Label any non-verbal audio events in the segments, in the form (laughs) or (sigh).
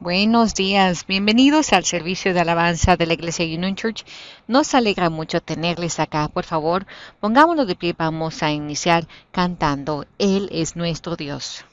Buenos días, bienvenidos al servicio de alabanza de la Iglesia Union Church. Nos alegra mucho tenerles acá. Por favor, pongámonos de pie, vamos a iniciar cantando Él es nuestro Dios.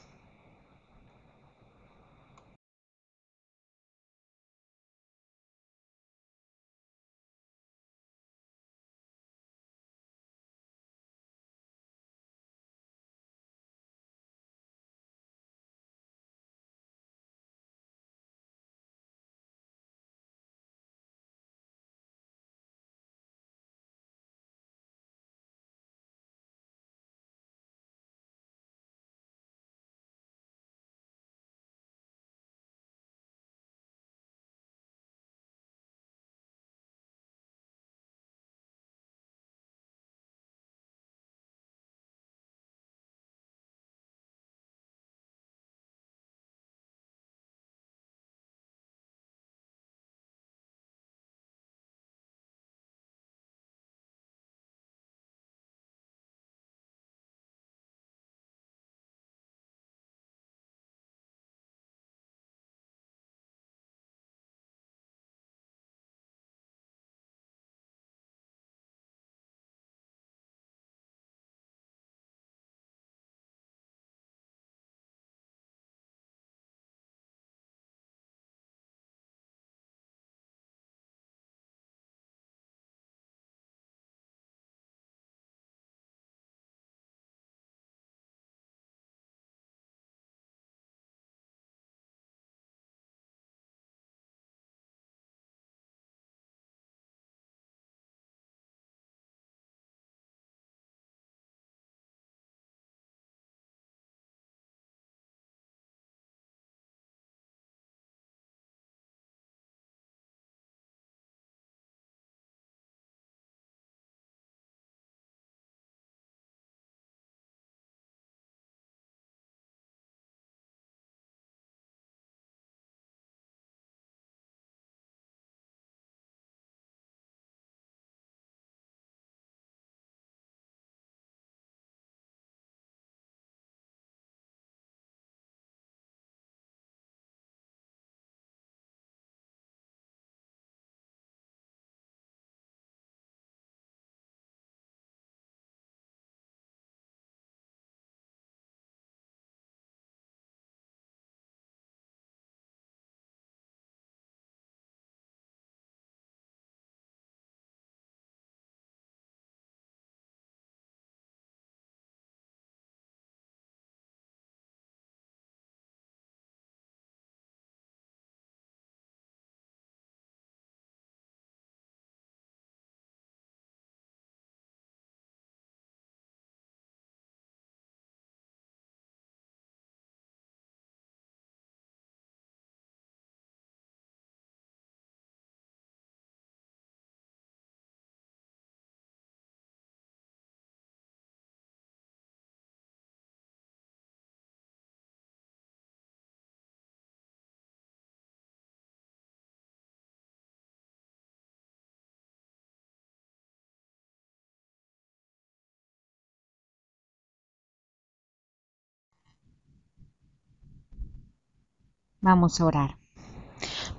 Vamos a orar.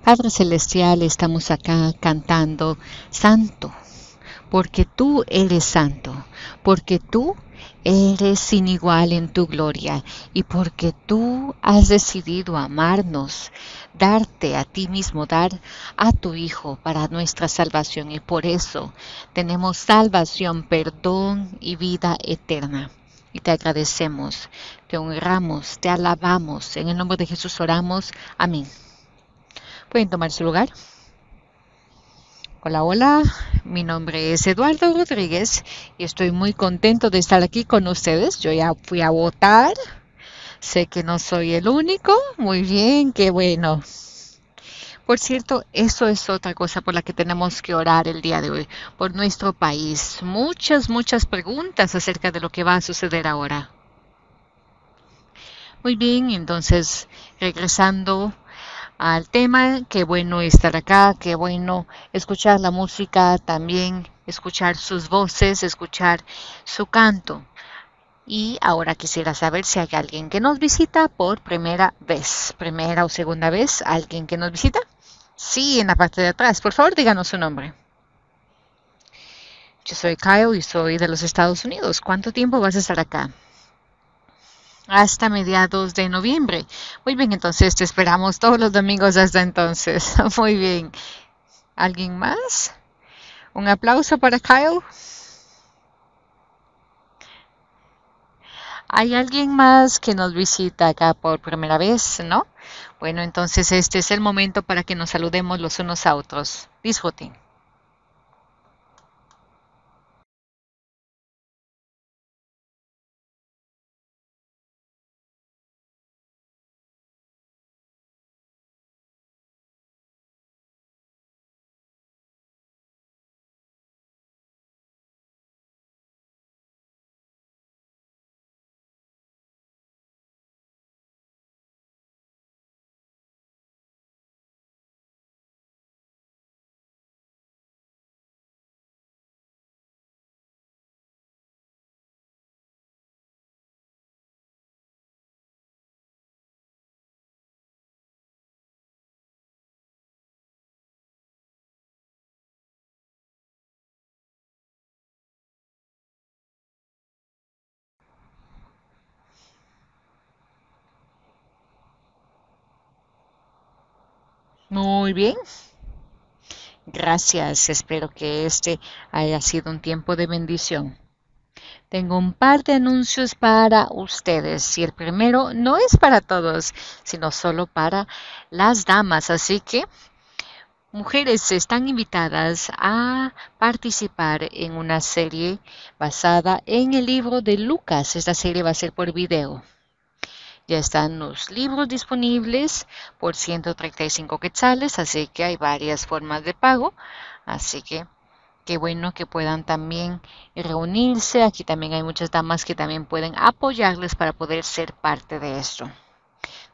Padre Celestial, estamos acá cantando Santo, porque tú eres santo, porque tú eres sin igual en tu gloria y porque tú has decidido amarnos, darte a ti mismo, dar a tu Hijo para nuestra salvación y por eso tenemos salvación, perdón y vida eterna y te agradecemos, te honramos, te alabamos. En el nombre de Jesús oramos. Amén. Pueden tomar su lugar. Hola, hola, mi nombre es Eduardo Rodríguez y estoy muy contento de estar aquí con ustedes. Yo ya fui a votar, sé que no soy el único, muy bien, qué bueno. Por cierto, eso es otra cosa por la que tenemos que orar el día de hoy, por nuestro país. Muchas, muchas preguntas acerca de lo que va a suceder ahora. Muy bien, entonces regresando al tema, qué bueno estar acá, qué bueno escuchar la música también, escuchar sus voces, escuchar su canto. Y ahora quisiera saber si hay alguien que nos visita por primera vez, primera o segunda vez, alguien que nos visita. Sí, en la parte de atrás. Por favor, díganos su nombre. Yo soy Kyle y soy de los Estados Unidos. ¿Cuánto tiempo vas a estar acá? Hasta mediados de noviembre. Muy bien, entonces te esperamos todos los domingos hasta entonces. (laughs) Muy bien. ¿Alguien más? Un aplauso para Kyle. ¿Hay alguien más que nos visita acá por primera vez? ¿No? Bueno, entonces este es el momento para que nos saludemos los unos a otros. Disfruten. Muy bien. Gracias. Espero que este haya sido un tiempo de bendición. Tengo un par de anuncios para ustedes y el primero no es para todos, sino solo para las damas. Así que mujeres están invitadas a participar en una serie basada en el libro de Lucas. Esta serie va a ser por video. Ya están los libros disponibles por 135 quetzales, así que hay varias formas de pago. Así que qué bueno que puedan también reunirse. Aquí también hay muchas damas que también pueden apoyarles para poder ser parte de esto,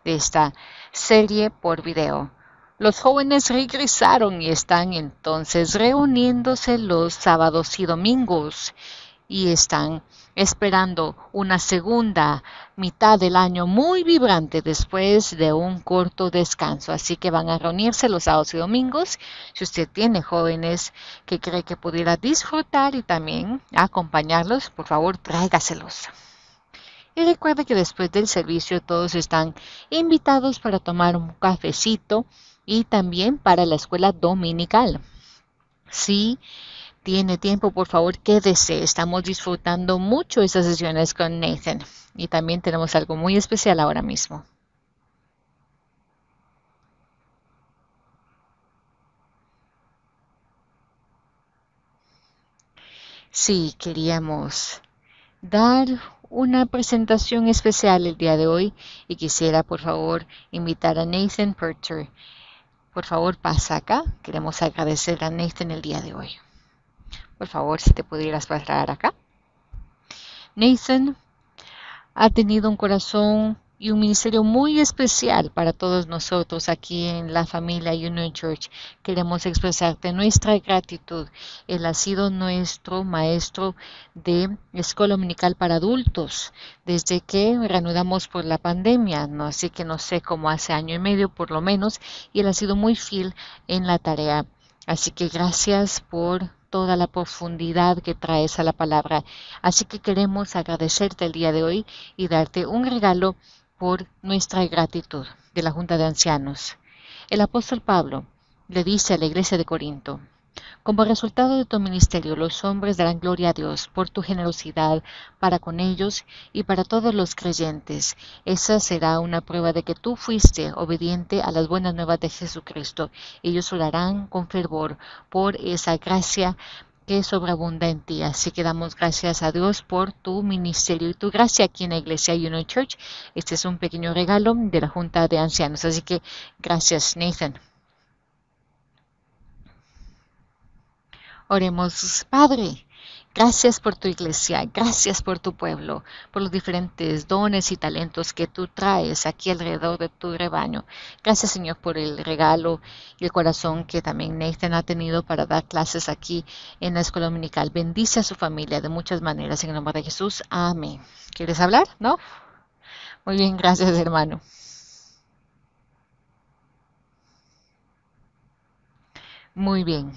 de esta serie por video. Los jóvenes regresaron y están entonces reuniéndose los sábados y domingos y están esperando una segunda mitad del año muy vibrante después de un corto descanso. Así que van a reunirse los sábados y domingos. Si usted tiene jóvenes que cree que pudiera disfrutar y también acompañarlos, por favor tráigaselos. Y recuerde que después del servicio todos están invitados para tomar un cafecito y también para la escuela dominical. Sí, tiene tiempo, por favor, quédese. Estamos disfrutando mucho estas sesiones con Nathan y también tenemos algo muy especial ahora mismo. Sí, queríamos dar una presentación especial el día de hoy y quisiera por favor invitar a Nathan Percher. Por favor, pasa acá. Queremos agradecer a Nathan el día de hoy. Por favor, si te pudieras pasar acá. Nathan ha tenido un corazón y un ministerio muy especial para todos nosotros aquí en la familia Union Church. Queremos expresarte nuestra gratitud. Él ha sido nuestro maestro de escuela dominical para adultos desde que reanudamos por la pandemia, ¿no? así que no sé, cómo hace año y medio por lo menos, y él ha sido muy fiel en la tarea. Así que gracias por toda la profundidad que traes a la palabra. Así que queremos agradecerte el día de hoy y darte un regalo por nuestra gratitud de la Junta de Ancianos. El apóstol Pablo le dice a la iglesia de Corinto, como resultado de tu ministerio, los hombres darán gloria a Dios por tu generosidad para con ellos y para todos los creyentes. Esa será una prueba de que tú fuiste obediente a las buenas nuevas de Jesucristo. Ellos orarán con fervor por esa gracia que sobreabunda en ti. Así que damos gracias a Dios por tu ministerio y tu gracia aquí en la Iglesia United Church. Este es un pequeño regalo de la Junta de Ancianos. Así que gracias, Nathan. Oremos, Padre, gracias por tu iglesia, gracias por tu pueblo, por los diferentes dones y talentos que tú traes aquí alrededor de tu rebaño. Gracias, Señor, por el regalo y el corazón que también Nathan ha tenido para dar clases aquí en la escuela dominical. Bendice a su familia de muchas maneras. En el nombre de Jesús, amén. ¿Quieres hablar? ¿No? Muy bien, gracias, hermano. Muy bien.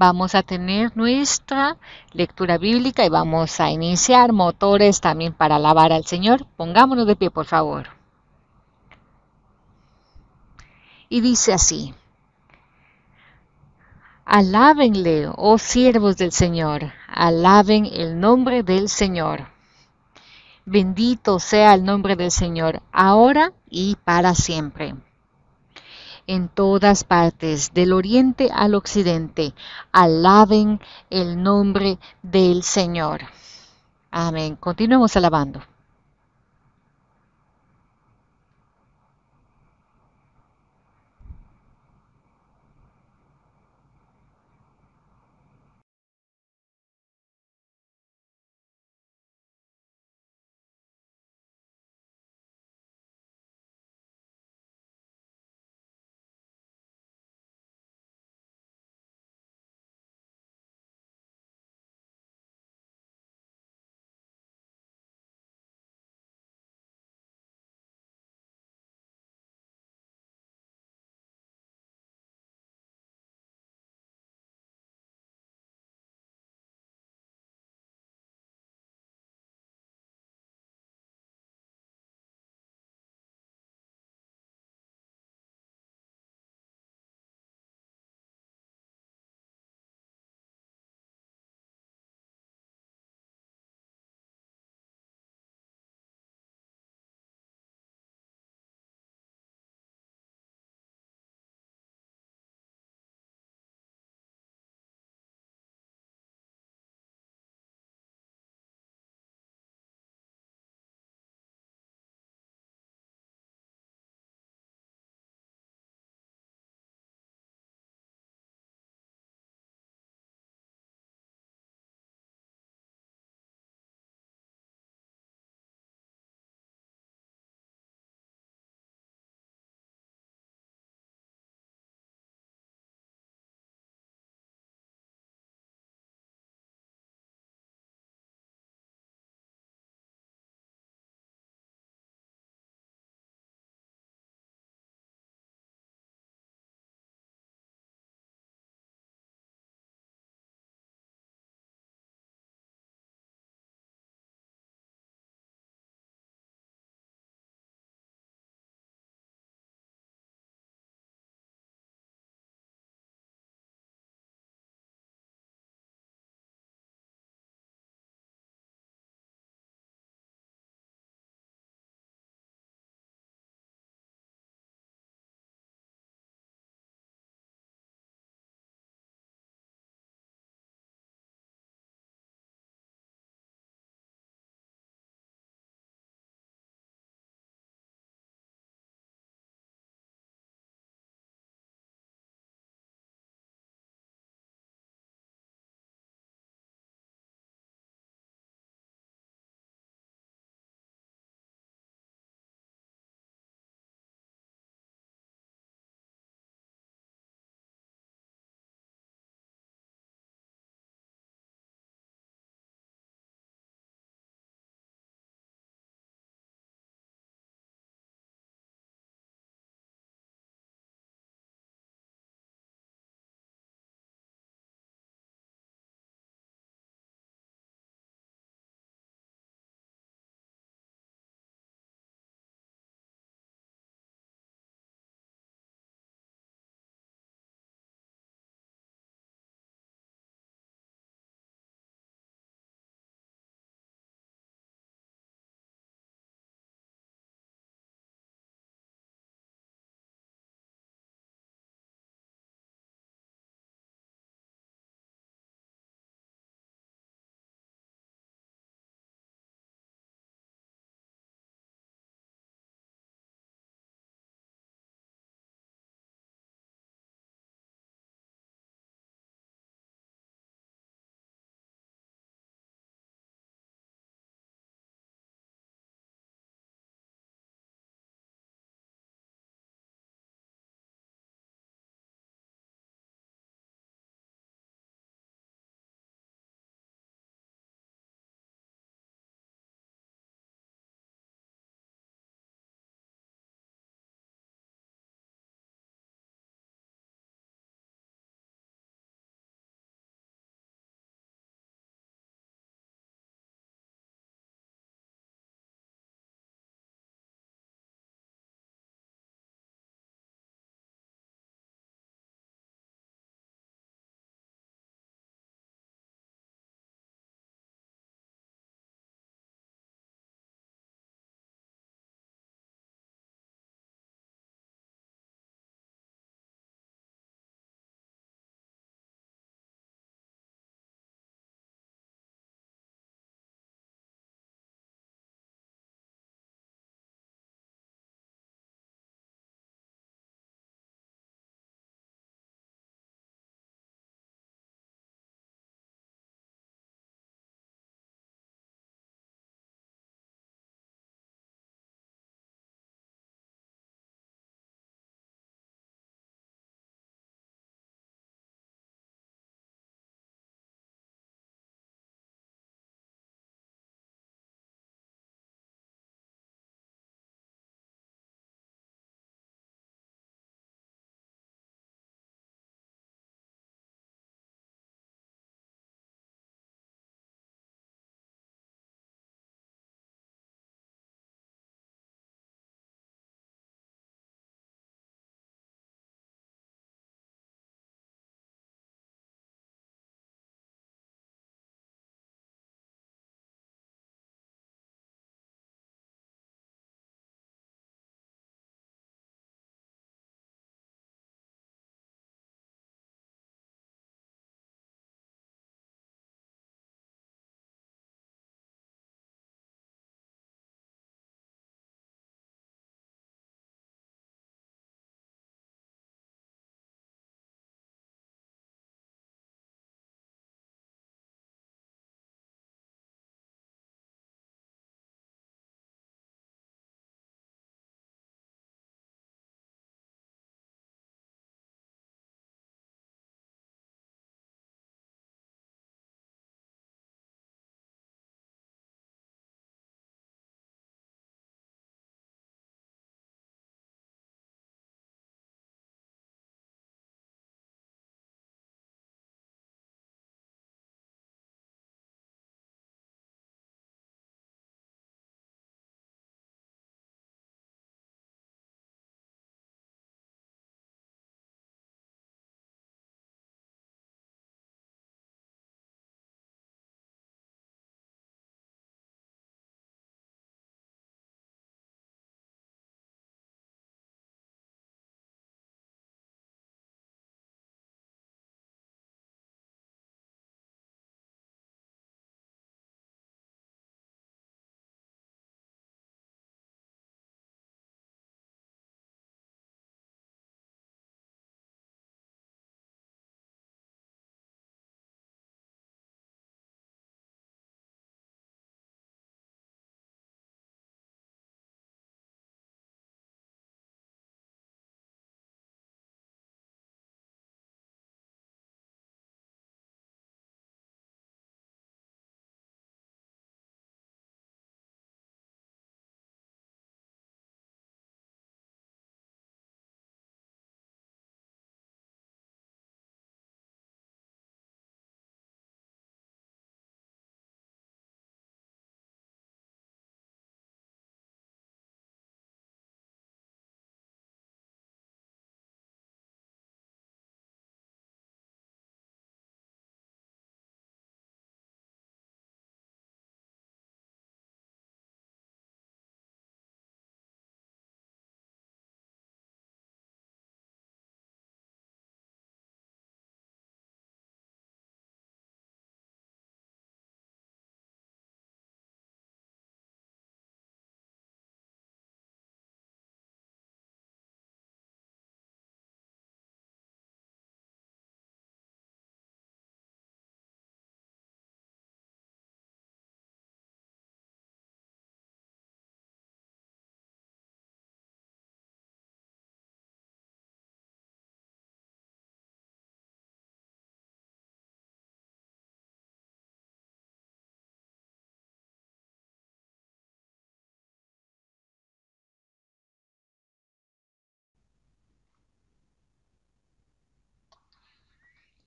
vamos a tener nuestra lectura bíblica y vamos a iniciar motores también para alabar al Señor. Pongámonos de pie, por favor. Y dice así, Alábenle, oh siervos del Señor, alaben el nombre del Señor. Bendito sea el nombre del Señor, ahora y para siempre en todas partes, del oriente al occidente. Alaben el nombre del Señor. Amén. Continuemos alabando.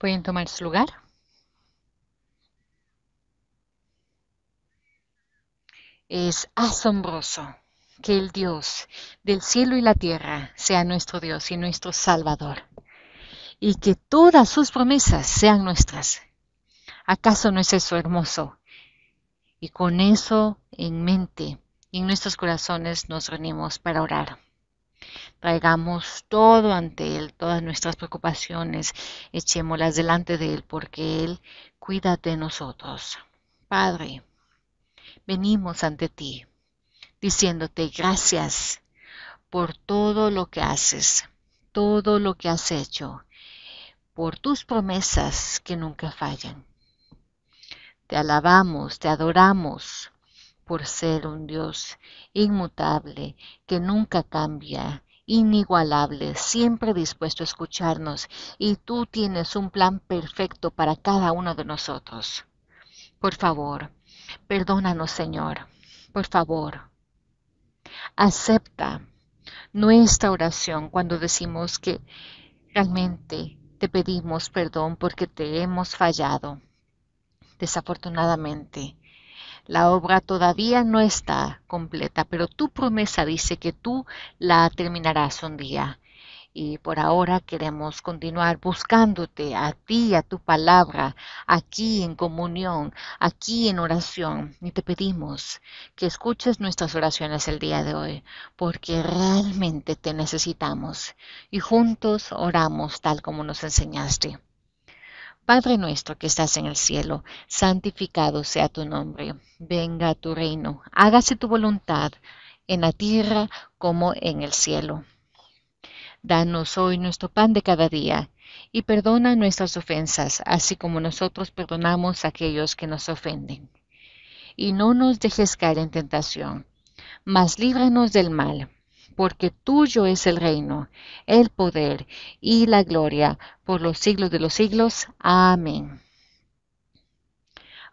Pueden tomar su lugar. Es asombroso que el Dios del cielo y la tierra sea nuestro Dios y nuestro Salvador, y que todas sus promesas sean nuestras. ¿Acaso no es eso hermoso? Y con eso en mente, en nuestros corazones nos reunimos para orar. Traigamos todo ante Él, todas nuestras preocupaciones, echémoslas delante de Él, porque Él cuida de nosotros. Padre, venimos ante ti, diciéndote gracias por todo lo que haces, todo lo que has hecho, por tus promesas que nunca fallan. Te alabamos, te adoramos, por ser un Dios inmutable, que nunca cambia, inigualable, siempre dispuesto a escucharnos, y tú tienes un plan perfecto para cada uno de nosotros. Por favor, perdónanos, Señor. Por favor, acepta nuestra oración cuando decimos que realmente te pedimos perdón porque te hemos fallado, desafortunadamente la obra todavía no está completa, pero tu promesa dice que tú la terminarás un día. Y por ahora queremos continuar buscándote a ti, a tu palabra, aquí en comunión, aquí en oración. Y te pedimos que escuches nuestras oraciones el día de hoy, porque realmente te necesitamos. Y juntos oramos tal como nos enseñaste. Padre nuestro que estás en el cielo, santificado sea tu nombre, venga a tu reino, hágase tu voluntad en la tierra como en el cielo. Danos hoy nuestro pan de cada día y perdona nuestras ofensas, así como nosotros perdonamos a aquellos que nos ofenden. Y no nos dejes caer en tentación, mas líbranos del mal porque tuyo es el reino, el poder y la gloria por los siglos de los siglos. Amén.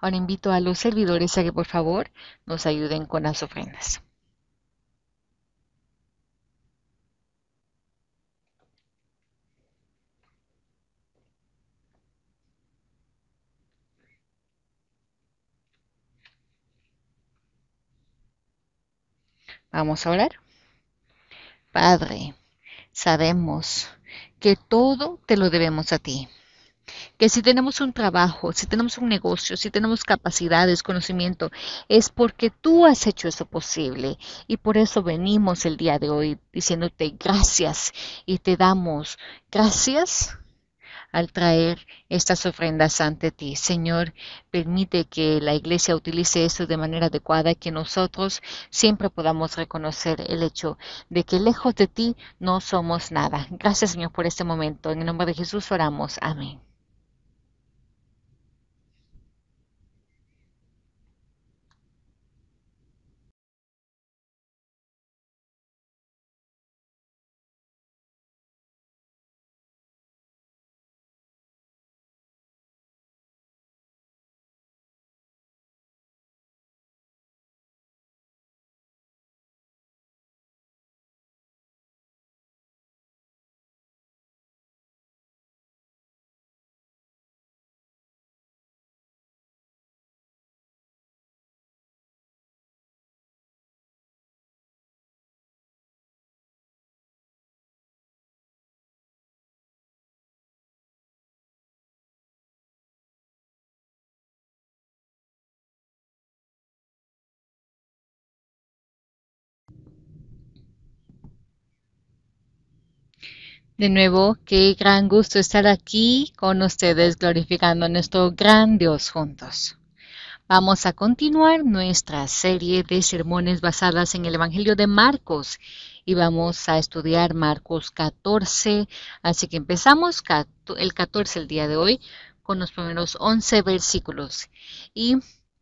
Ahora invito a los servidores a que por favor nos ayuden con las ofrendas. Vamos a orar. Padre, sabemos que todo te lo debemos a ti. Que si tenemos un trabajo, si tenemos un negocio, si tenemos capacidades, conocimiento, es porque tú has hecho eso posible. Y por eso venimos el día de hoy diciéndote gracias y te damos gracias al traer estas ofrendas ante ti. Señor, permite que la iglesia utilice esto de manera adecuada y que nosotros siempre podamos reconocer el hecho de que lejos de ti no somos nada. Gracias, Señor, por este momento. En el nombre de Jesús oramos. Amén. De nuevo, qué gran gusto estar aquí con ustedes glorificando a nuestro gran Dios juntos. Vamos a continuar nuestra serie de sermones basadas en el Evangelio de Marcos y vamos a estudiar Marcos 14. Así que empezamos el 14 el día de hoy con los primeros 11 versículos. Y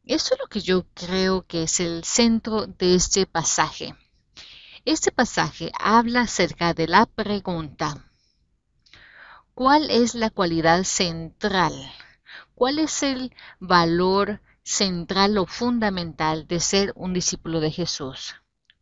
esto es lo que yo creo que es el centro de este pasaje. Este pasaje habla acerca de la pregunta ¿Cuál es la cualidad central? ¿Cuál es el valor central o fundamental de ser un discípulo de Jesús?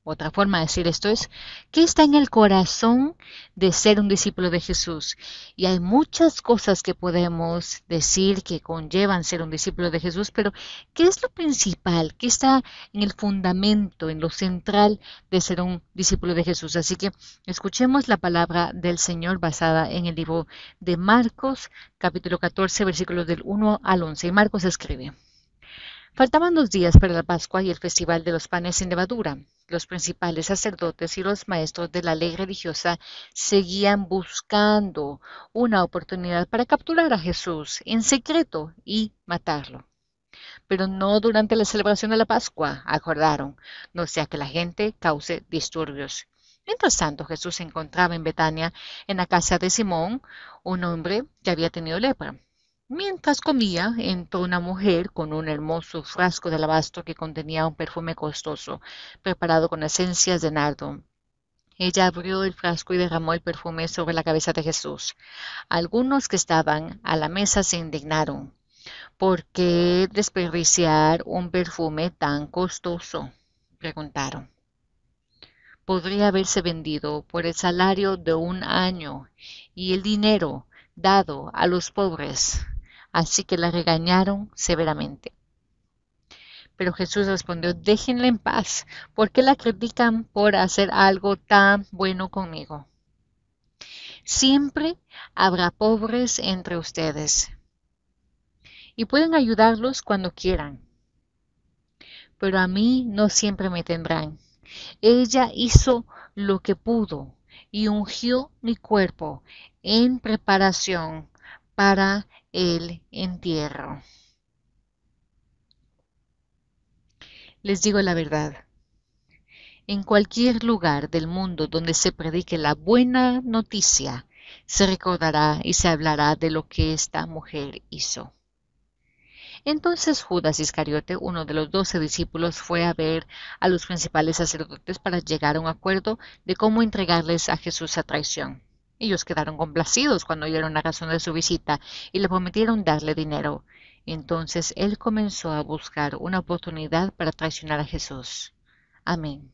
Otra forma de decir esto es, ¿qué está en el corazón de ser un discípulo de Jesús? Y hay muchas cosas que podemos decir que conllevan ser un discípulo de Jesús, pero ¿qué es lo principal? ¿Qué está en el fundamento, en lo central de ser un discípulo de Jesús? Así que escuchemos la palabra del Señor basada en el libro de Marcos, capítulo 14, versículos del 1 al 11. Y Marcos escribe, faltaban dos días para la Pascua y el Festival de los Panes sin Levadura los principales sacerdotes y los maestros de la ley religiosa seguían buscando una oportunidad para capturar a Jesús en secreto y matarlo. Pero no durante la celebración de la Pascua, acordaron, no sea que la gente cause disturbios. Mientras tanto, Jesús se encontraba en Betania, en la casa de Simón, un hombre que había tenido lepra. Mientras comía, entró una mujer con un hermoso frasco de alabastro que contenía un perfume costoso, preparado con esencias de nardo. Ella abrió el frasco y derramó el perfume sobre la cabeza de Jesús. Algunos que estaban a la mesa se indignaron. ¿Por qué desperdiciar un perfume tan costoso? preguntaron. Podría haberse vendido por el salario de un año y el dinero dado a los pobres así que la regañaron severamente. Pero Jesús respondió, déjenla en paz, porque la critican por hacer algo tan bueno conmigo? Siempre habrá pobres entre ustedes y pueden ayudarlos cuando quieran, pero a mí no siempre me tendrán. Ella hizo lo que pudo y ungió mi cuerpo en preparación para el entierro. Les digo la verdad. En cualquier lugar del mundo donde se predique la buena noticia, se recordará y se hablará de lo que esta mujer hizo. Entonces Judas Iscariote, uno de los doce discípulos, fue a ver a los principales sacerdotes para llegar a un acuerdo de cómo entregarles a Jesús a traición. Ellos quedaron complacidos cuando oyeron la razón de su visita y le prometieron darle dinero. Entonces él comenzó a buscar una oportunidad para traicionar a Jesús. Amén.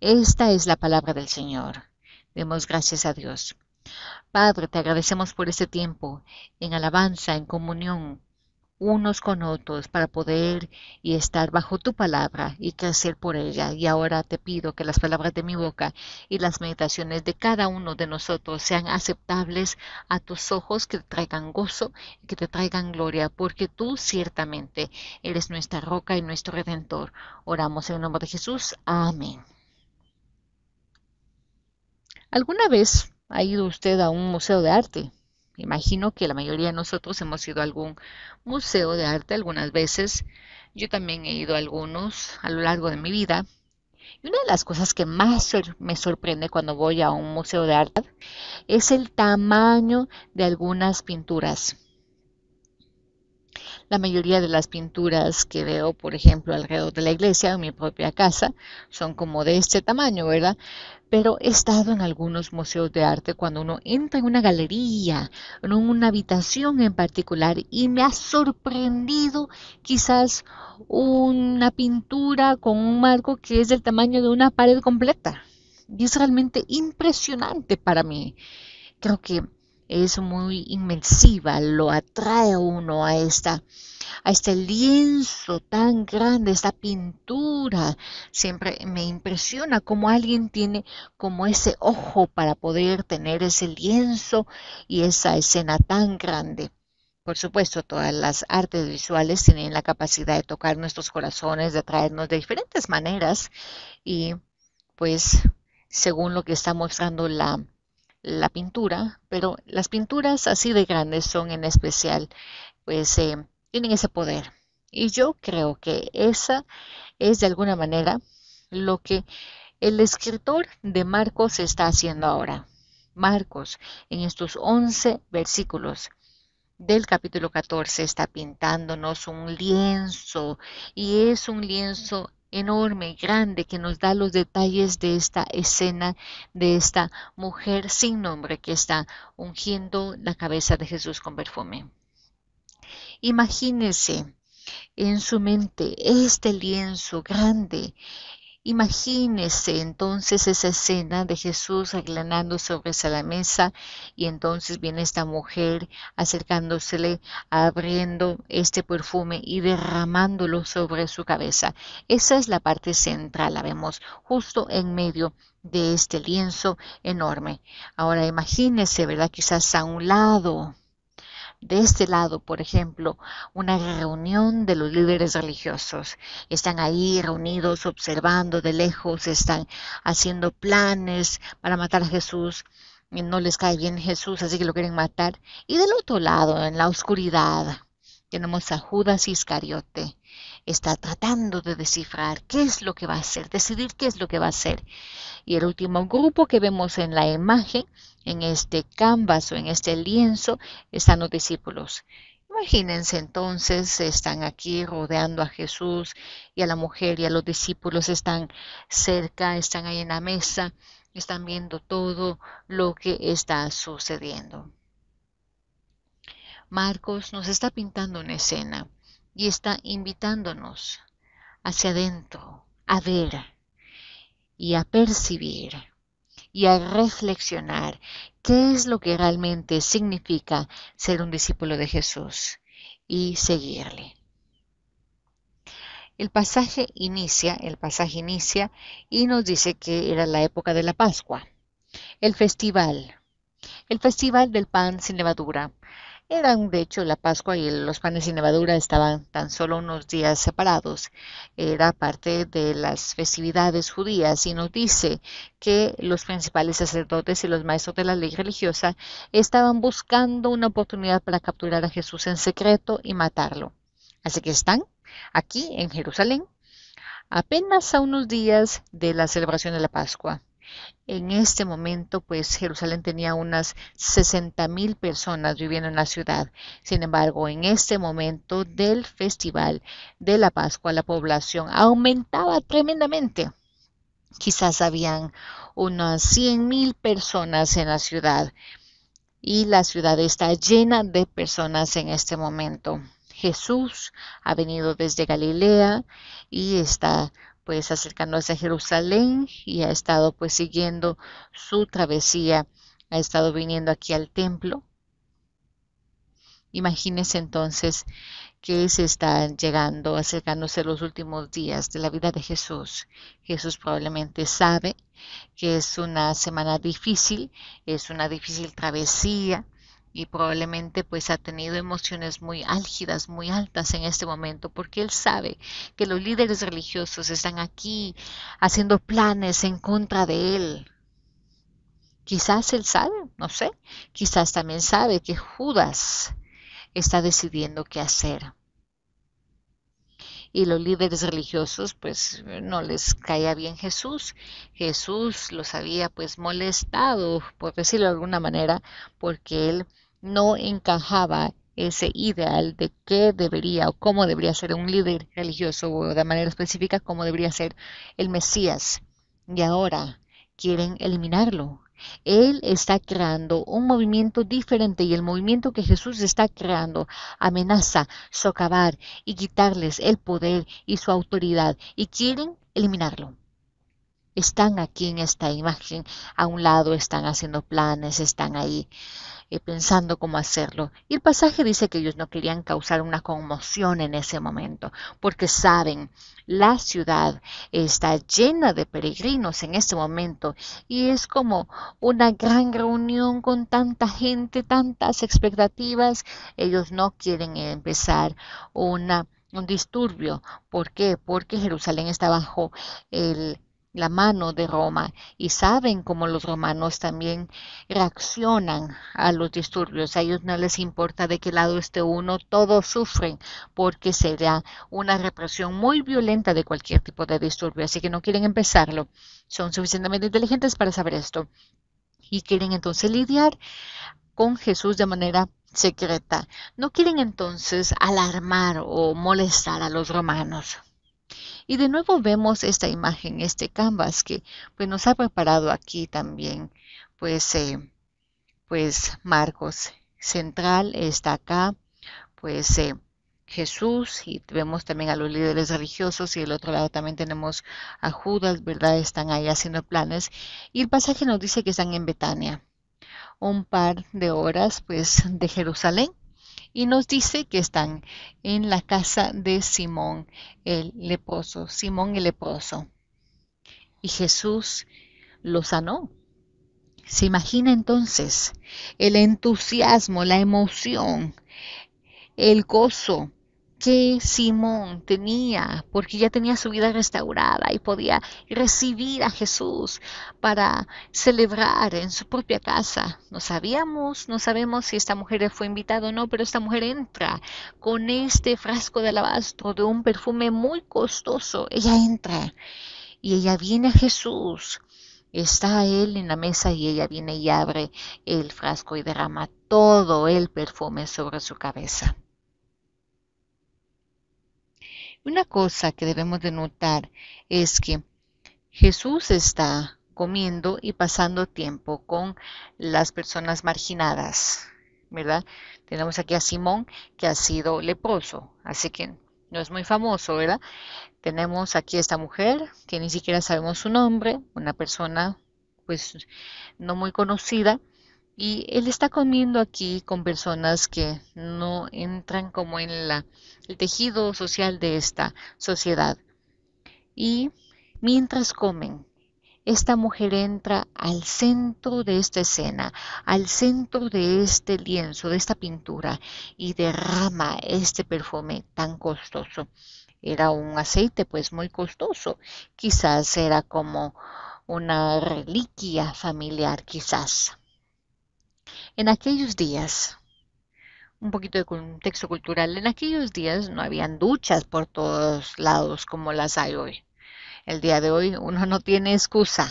Esta es la palabra del Señor. Demos gracias a Dios. Padre, te agradecemos por este tiempo, en alabanza, en comunión, unos con otros para poder y estar bajo tu palabra y crecer por ella. Y ahora te pido que las palabras de mi boca y las meditaciones de cada uno de nosotros sean aceptables a tus ojos, que te traigan gozo y que te traigan gloria, porque tú ciertamente eres nuestra roca y nuestro redentor. Oramos en el nombre de Jesús. Amén. ¿Alguna vez ha ido usted a un museo de arte? Imagino que la mayoría de nosotros hemos ido a algún museo de arte algunas veces. Yo también he ido a algunos a lo largo de mi vida. Y una de las cosas que más me sorprende cuando voy a un museo de arte es el tamaño de algunas pinturas. La mayoría de las pinturas que veo, por ejemplo, alrededor de la iglesia o mi propia casa, son como de este tamaño, ¿verdad? pero he estado en algunos museos de arte cuando uno entra en una galería, en una habitación en particular, y me ha sorprendido quizás una pintura con un marco que es del tamaño de una pared completa. Y es realmente impresionante para mí. Creo que es muy inmensiva, lo atrae uno a esta a este lienzo tan grande, esta pintura. Siempre me impresiona como alguien tiene como ese ojo para poder tener ese lienzo y esa escena tan grande. Por supuesto, todas las artes visuales tienen la capacidad de tocar nuestros corazones, de traernos de diferentes maneras y pues según lo que está mostrando la, la pintura, pero las pinturas así de grandes son en especial pues eh, tienen ese poder. Y yo creo que esa es de alguna manera lo que el escritor de Marcos está haciendo ahora. Marcos, en estos 11 versículos del capítulo 14, está pintándonos un lienzo y es un lienzo enorme, grande, que nos da los detalles de esta escena, de esta mujer sin nombre que está ungiendo la cabeza de Jesús con perfume. Imagínese en su mente este lienzo grande. Imagínese entonces esa escena de Jesús aglanando sobre la mesa y entonces viene esta mujer acercándosele, abriendo este perfume y derramándolo sobre su cabeza. Esa es la parte central, la vemos justo en medio de este lienzo enorme. Ahora imagínese, ¿verdad? Quizás a un lado de este lado, por ejemplo, una reunión de los líderes religiosos. Están ahí reunidos, observando de lejos, están haciendo planes para matar a Jesús. no les cae bien Jesús, así que lo quieren matar. Y del otro lado, en la oscuridad, tenemos a Judas Iscariote. Está tratando de descifrar qué es lo que va a hacer, decidir qué es lo que va a hacer. Y el último grupo que vemos en la imagen en este canvas o en este lienzo están los discípulos. Imagínense entonces, están aquí rodeando a Jesús y a la mujer y a los discípulos, están cerca, están ahí en la mesa, están viendo todo lo que está sucediendo. Marcos nos está pintando una escena y está invitándonos hacia adentro a ver y a percibir y a reflexionar qué es lo que realmente significa ser un discípulo de Jesús y seguirle. El pasaje inicia, el pasaje inicia y nos dice que era la época de la Pascua, el festival, el festival del pan sin levadura, eran, de hecho, la Pascua y los panes sin levadura estaban tan solo unos días separados. Era parte de las festividades judías y nos dice que los principales sacerdotes y los maestros de la ley religiosa estaban buscando una oportunidad para capturar a Jesús en secreto y matarlo. Así que están aquí en Jerusalén apenas a unos días de la celebración de la Pascua. En este momento, pues Jerusalén tenía unas 60 mil personas viviendo en la ciudad. Sin embargo, en este momento del festival de la Pascua, la población aumentaba tremendamente. Quizás habían unas 100 mil personas en la ciudad y la ciudad está llena de personas en este momento. Jesús ha venido desde Galilea y está pues acercándose a Jerusalén y ha estado pues siguiendo su travesía, ha estado viniendo aquí al templo. Imagínense entonces que se están llegando, acercándose los últimos días de la vida de Jesús. Jesús probablemente sabe que es una semana difícil, es una difícil travesía, y probablemente pues ha tenido emociones muy álgidas, muy altas en este momento, porque él sabe que los líderes religiosos están aquí haciendo planes en contra de él. Quizás él sabe, no sé, quizás también sabe que Judas está decidiendo qué hacer. Y los líderes religiosos pues no les caía bien Jesús. Jesús los había pues molestado, por decirlo de alguna manera, porque él no encajaba ese ideal de qué debería o cómo debería ser un líder religioso o de manera específica cómo debería ser el Mesías. Y ahora quieren eliminarlo. Él está creando un movimiento diferente y el movimiento que Jesús está creando amenaza socavar y quitarles el poder y su autoridad y quieren eliminarlo están aquí en esta imagen, a un lado están haciendo planes, están ahí eh, pensando cómo hacerlo. Y el pasaje dice que ellos no querían causar una conmoción en ese momento, porque saben, la ciudad está llena de peregrinos en este momento y es como una gran reunión con tanta gente, tantas expectativas. Ellos no quieren empezar una un disturbio. ¿Por qué? Porque Jerusalén está bajo el la mano de Roma y saben cómo los romanos también reaccionan a los disturbios. A ellos no les importa de qué lado esté uno, todos sufren porque será una represión muy violenta de cualquier tipo de disturbio, así que no quieren empezarlo. Son suficientemente inteligentes para saber esto y quieren entonces lidiar con Jesús de manera secreta. No quieren entonces alarmar o molestar a los romanos. Y de nuevo vemos esta imagen, este canvas que pues, nos ha preparado aquí también, pues, eh, pues Marcos central está acá, pues eh, Jesús y vemos también a los líderes religiosos y del otro lado también tenemos a Judas, ¿verdad? Están ahí haciendo planes y el pasaje nos dice que están en Betania, un par de horas pues de Jerusalén y nos dice que están en la casa de Simón el leproso, Simón el leproso. Y Jesús lo sanó. Se imagina entonces el entusiasmo, la emoción, el gozo que Simón tenía, porque ya tenía su vida restaurada y podía recibir a Jesús para celebrar en su propia casa. No sabíamos, no sabemos si esta mujer fue invitada o no, pero esta mujer entra con este frasco de alabastro de un perfume muy costoso. Ella entra y ella viene a Jesús. Está él en la mesa y ella viene y abre el frasco y derrama todo el perfume sobre su cabeza. Una cosa que debemos de notar es que Jesús está comiendo y pasando tiempo con las personas marginadas, ¿verdad? Tenemos aquí a Simón que ha sido leproso, así que no es muy famoso, ¿verdad? Tenemos aquí a esta mujer que ni siquiera sabemos su nombre, una persona pues no muy conocida, y él está comiendo aquí con personas que no entran como en el tejido social de esta sociedad. Y mientras comen, esta mujer entra al centro de esta escena, al centro de este lienzo, de esta pintura, y derrama este perfume tan costoso. Era un aceite pues muy costoso, quizás era como una reliquia familiar, quizás. En aquellos días, un poquito de contexto cultural, en aquellos días no habían duchas por todos lados como las hay hoy. El día de hoy uno no tiene excusa.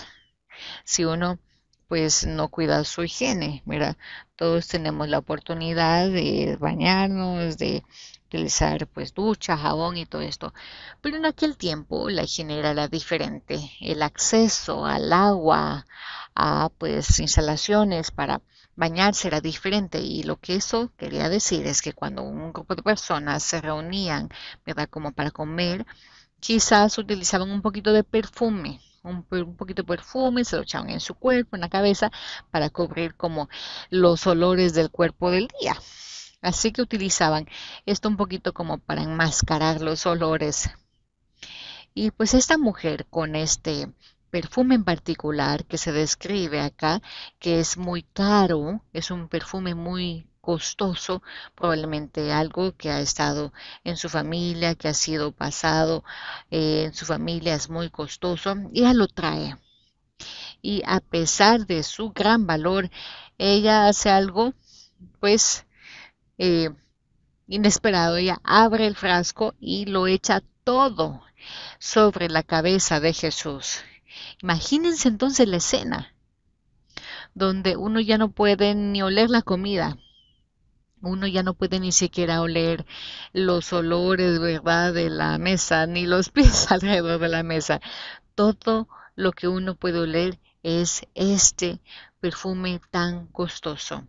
Si uno pues no cuida su higiene, mira, todos tenemos la oportunidad de bañarnos, de utilizar pues ducha, jabón y todo esto. Pero en aquel tiempo la higiene era diferente. El acceso al agua, a pues instalaciones para bañarse era diferente y lo que eso quería decir es que cuando un grupo de personas se reunían, ¿verdad? Como para comer, quizás utilizaban un poquito de perfume, un, un, poquito de perfume, se lo echaban en su cuerpo, en la cabeza, para cubrir como los olores del cuerpo del día. Así que utilizaban esto un poquito como para enmascarar los olores. Y pues esta mujer con este perfume en particular que se describe acá, que es muy caro, es un perfume muy costoso, probablemente algo que ha estado en su familia, que ha sido pasado eh, en su familia, es muy costoso, y ella lo trae. Y a pesar de su gran valor, ella hace algo, pues, eh, inesperado, ella abre el frasco y lo echa todo sobre la cabeza de Jesús. Imagínense entonces la escena donde uno ya no puede ni oler la comida, uno ya no puede ni siquiera oler los olores, ¿verdad?, de la mesa, ni los (laughs) pies alrededor de la mesa. Todo lo que uno puede oler es este perfume tan costoso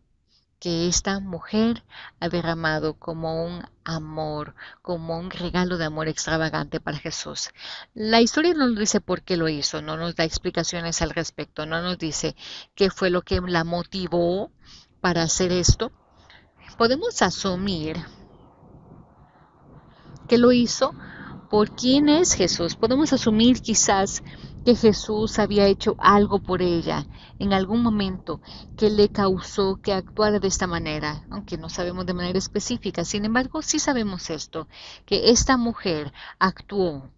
que esta mujer ha derramado como un amor, como un regalo de amor extravagante para Jesús. La historia no nos dice por qué lo hizo, no nos da explicaciones al respecto, no nos dice qué fue lo que la motivó para hacer esto. Podemos asumir que lo hizo por quién es Jesús. Podemos asumir quizás que Jesús había hecho algo por ella en algún momento que le causó que actuara de esta manera, aunque no sabemos de manera específica. Sin embargo, sí sabemos esto, que esta mujer actuó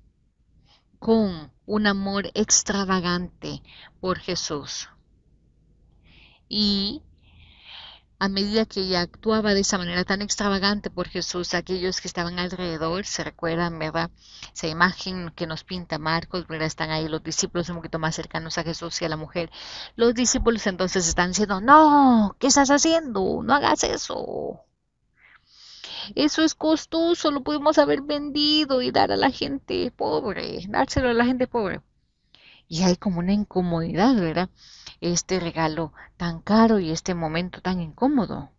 con un amor extravagante por Jesús. Y a medida que ella actuaba de esa manera tan extravagante por Jesús, aquellos que estaban alrededor, se recuerdan, ¿verdad? Esa imagen que nos pinta Marcos, ¿verdad? Están ahí los discípulos un poquito más cercanos a Jesús y a la mujer. Los discípulos entonces están diciendo, no, ¿qué estás haciendo? No hagas eso. Eso es costoso, lo pudimos haber vendido y dar a la gente pobre, dárselo a la gente pobre. Y hay como una incomodidad, ¿verdad? este regalo tan caro y este momento tan incómodo.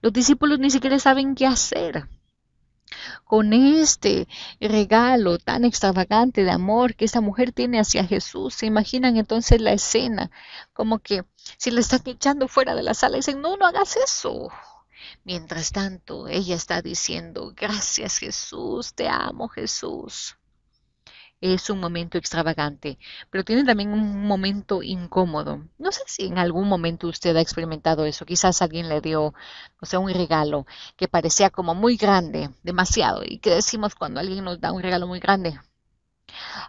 Los discípulos ni siquiera saben qué hacer con este regalo tan extravagante de amor que esta mujer tiene hacia Jesús. Se imaginan entonces la escena, como que si le están echando fuera de la sala, dicen, no, no hagas eso. Mientras tanto, ella está diciendo, gracias Jesús, te amo Jesús es un momento extravagante, pero tiene también un momento incómodo. No sé si en algún momento usted ha experimentado eso, quizás alguien le dio, o sea, un regalo que parecía como muy grande, demasiado. ¿Y qué decimos cuando alguien nos da un regalo muy grande?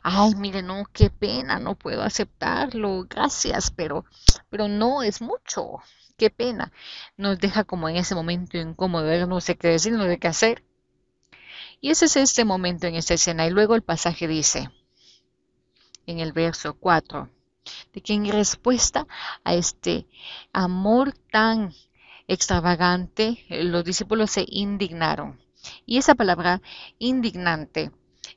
Ay, mire, no, qué pena, no puedo aceptarlo, gracias, pero, pero no es mucho, qué pena. Nos deja como en ese momento incómodo, no sé qué decir, no sé qué hacer. Y ese es este momento en esta escena. Y luego el pasaje dice, en el verso 4, de que en respuesta a este amor tan extravagante, eh, los discípulos se indignaron. Y esa palabra indignante,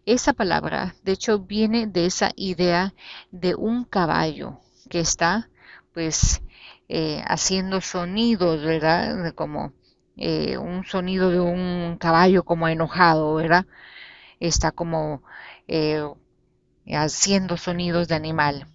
esa palabra de hecho viene de esa idea de un caballo que está pues eh, haciendo sonidos, ¿verdad? Como eh, un sonido de un caballo como enojado, ¿verdad? Está como eh, haciendo sonidos de animal.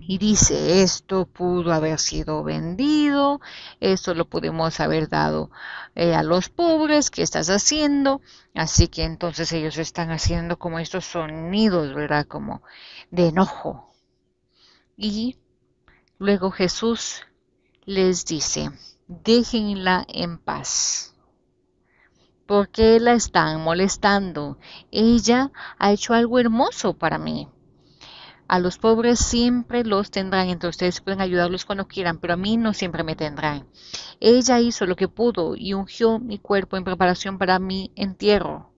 Y dice, esto pudo haber sido vendido, esto lo pudimos haber dado eh, a los pobres, ¿qué estás haciendo? Así que entonces ellos están haciendo como estos sonidos, ¿verdad? Como de enojo. Y luego Jesús les dice, déjenla en paz. porque la están molestando? Ella ha hecho algo hermoso para mí. A los pobres siempre los tendrán, entonces ustedes pueden ayudarlos cuando quieran, pero a mí no siempre me tendrán. Ella hizo lo que pudo y ungió mi cuerpo en preparación para mi entierro.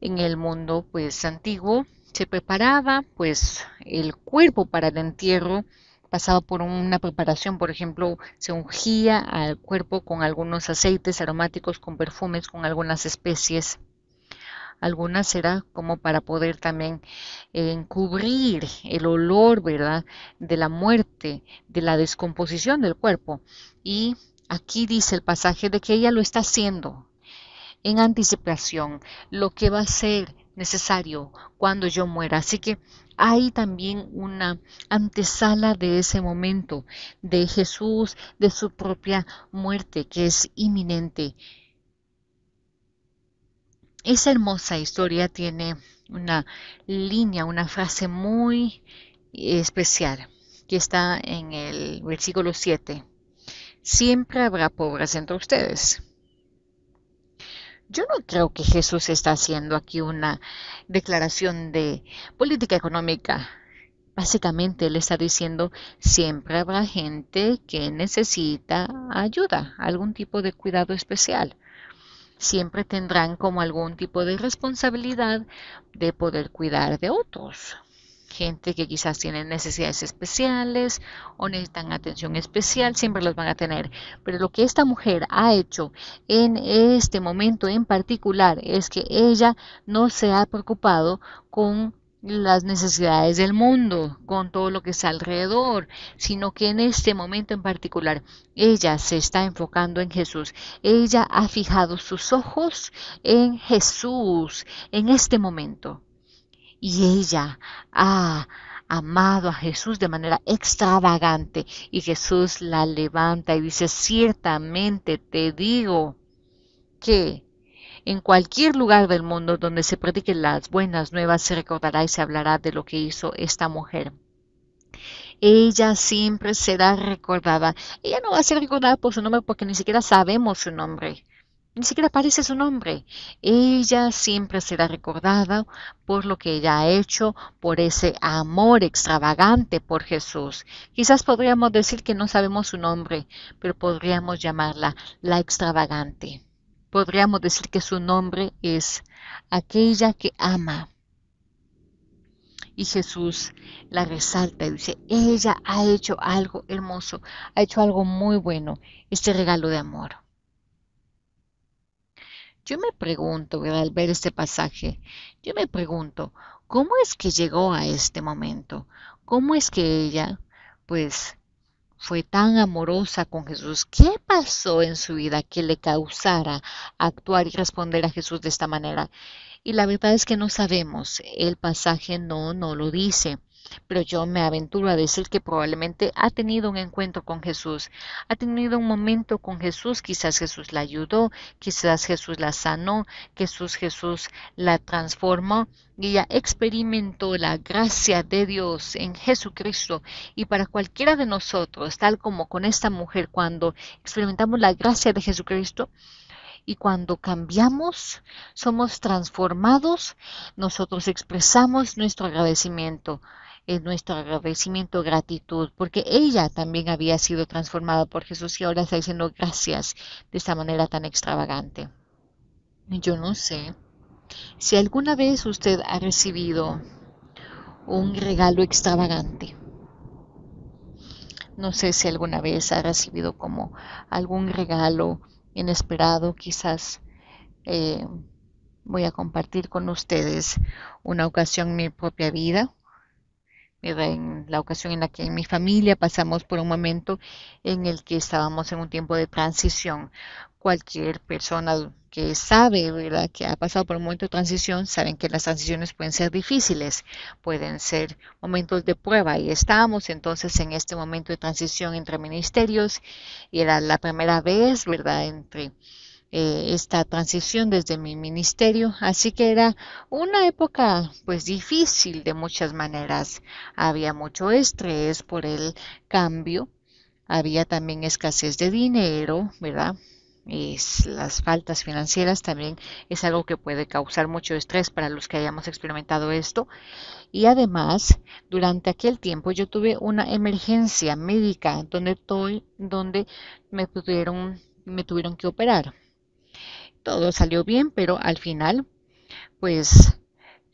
En el mundo pues antiguo se preparaba pues el cuerpo para el entierro Pasaba por una preparación, por ejemplo, se ungía al cuerpo con algunos aceites aromáticos, con perfumes, con algunas especies. Algunas era como para poder también eh, encubrir el olor, ¿verdad?, de la muerte, de la descomposición del cuerpo. Y aquí dice el pasaje de que ella lo está haciendo en anticipación, lo que va a ser necesario cuando yo muera. Así que hay también una antesala de ese momento de Jesús, de su propia muerte que es inminente. Esa hermosa historia tiene una línea, una frase muy especial que está en el versículo 7. Siempre habrá pobres entre ustedes yo no creo que Jesús está haciendo aquí una declaración de política económica. Básicamente, él está diciendo, siempre habrá gente que necesita ayuda, algún tipo de cuidado especial. Siempre tendrán como algún tipo de responsabilidad de poder cuidar de otros gente que quizás tienen necesidades especiales o necesitan atención especial, siempre las van a tener. Pero lo que esta mujer ha hecho en este momento en particular es que ella no se ha preocupado con las necesidades del mundo, con todo lo que está alrededor, sino que en este momento en particular ella se está enfocando en Jesús. Ella ha fijado sus ojos en Jesús en este momento y ella ha amado a Jesús de manera extravagante y Jesús la levanta y dice, ciertamente te digo que en cualquier lugar del mundo donde se prediquen las buenas nuevas se recordará y se hablará de lo que hizo esta mujer ella siempre será recordada. Ella no va a ser recordada por su nombre porque ni siquiera sabemos su nombre ni siquiera aparece su nombre. Ella siempre será recordada por lo que ella ha hecho, por ese amor extravagante por Jesús. Quizás podríamos decir que no sabemos su nombre, pero podríamos llamarla la extravagante. Podríamos decir que su nombre es aquella que ama. Y Jesús la resalta y dice, ella ha hecho algo hermoso, ha hecho algo muy bueno, este regalo de amor. Yo me pregunto, al ver este pasaje, yo me pregunto, ¿cómo es que llegó a este momento? ¿Cómo es que ella, pues, fue tan amorosa con Jesús? ¿Qué pasó en su vida que le causara actuar y responder a Jesús de esta manera? Y la verdad es que no sabemos, el pasaje no, no lo dice. Pero yo me aventuro a decir que probablemente ha tenido un encuentro con Jesús, ha tenido un momento con Jesús, quizás Jesús la ayudó, quizás Jesús la sanó, Jesús Jesús la transformó. Y ella experimentó la gracia de Dios en Jesucristo y para cualquiera de nosotros, tal como con esta mujer, cuando experimentamos la gracia de Jesucristo, y cuando cambiamos, somos transformados, nosotros expresamos nuestro agradecimiento es nuestro agradecimiento, gratitud, porque ella también había sido transformada por Jesús y ahora está diciendo gracias de esta manera tan extravagante. Yo no sé si alguna vez usted ha recibido un regalo extravagante. No sé si alguna vez ha recibido como algún regalo inesperado, quizás eh, voy a compartir con ustedes una ocasión en mi propia vida en la ocasión en la que en mi familia pasamos por un momento en el que estábamos en un tiempo de transición. Cualquier persona que sabe, ¿verdad? que ha pasado por un momento de transición, saben que las transiciones pueden ser difíciles, pueden ser momentos de prueba. Y estábamos entonces en este momento de transición entre ministerios y era la primera vez, ¿verdad?, entre eh, esta transición desde mi ministerio, así que era una época pues difícil de muchas maneras. Había mucho estrés por el cambio, había también escasez de dinero, ¿verdad? y las faltas financieras también es algo que puede causar mucho estrés para los que hayamos experimentado esto. Y además, durante aquel tiempo yo tuve una emergencia médica donde, estoy, donde me, me tuvieron que operar todo salió bien, pero al final, pues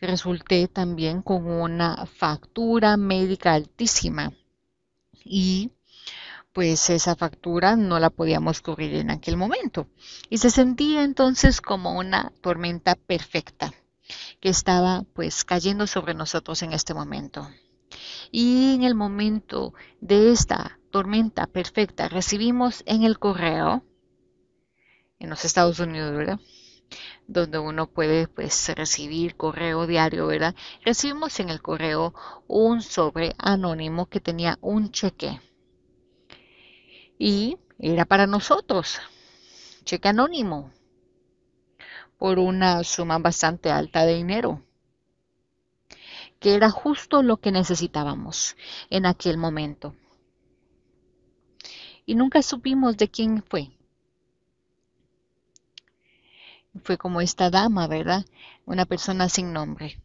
resulté también con una factura médica altísima y pues esa factura no la podíamos cubrir en aquel momento. Y se sentía entonces como una tormenta perfecta que estaba pues cayendo sobre nosotros en este momento. Y en el momento de esta tormenta perfecta recibimos en el correo en los Estados Unidos, ¿verdad? Donde uno puede pues recibir correo diario, ¿verdad? Recibimos en el correo un sobre anónimo que tenía un cheque. Y era para nosotros, cheque anónimo, por una suma bastante alta de dinero que era justo lo que necesitábamos en aquel momento. Y nunca supimos de quién fue fue como esta dama, ¿verdad? Una persona sin nombre,